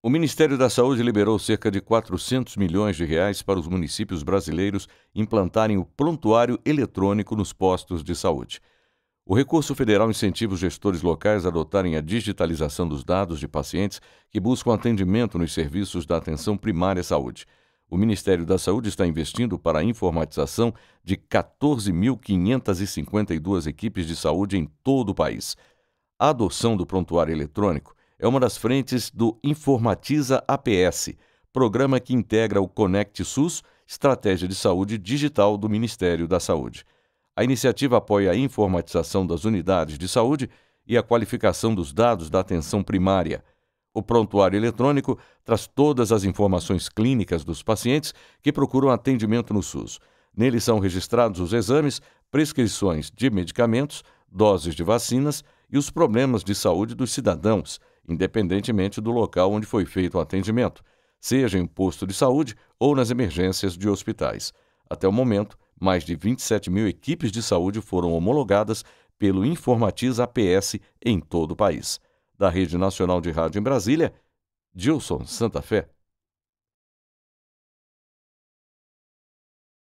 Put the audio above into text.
O Ministério da Saúde liberou cerca de 400 milhões de reais para os municípios brasileiros implantarem o prontuário eletrônico nos postos de saúde. O recurso federal incentiva os gestores locais a adotarem a digitalização dos dados de pacientes que buscam atendimento nos serviços da atenção primária à saúde. O Ministério da Saúde está investindo para a informatização de 14.552 equipes de saúde em todo o país. A adoção do prontuário eletrônico é uma das frentes do Informatiza APS, programa que integra o Conect SUS, estratégia de saúde digital do Ministério da Saúde. A iniciativa apoia a informatização das unidades de saúde e a qualificação dos dados da atenção primária. O prontuário eletrônico traz todas as informações clínicas dos pacientes que procuram atendimento no SUS. Nele são registrados os exames, prescrições de medicamentos, doses de vacinas e os problemas de saúde dos cidadãos independentemente do local onde foi feito o atendimento, seja em posto de saúde ou nas emergências de hospitais. Até o momento, mais de 27 mil equipes de saúde foram homologadas pelo Informatiz APS em todo o país. Da Rede Nacional de Rádio em Brasília, Gilson Santa Fé.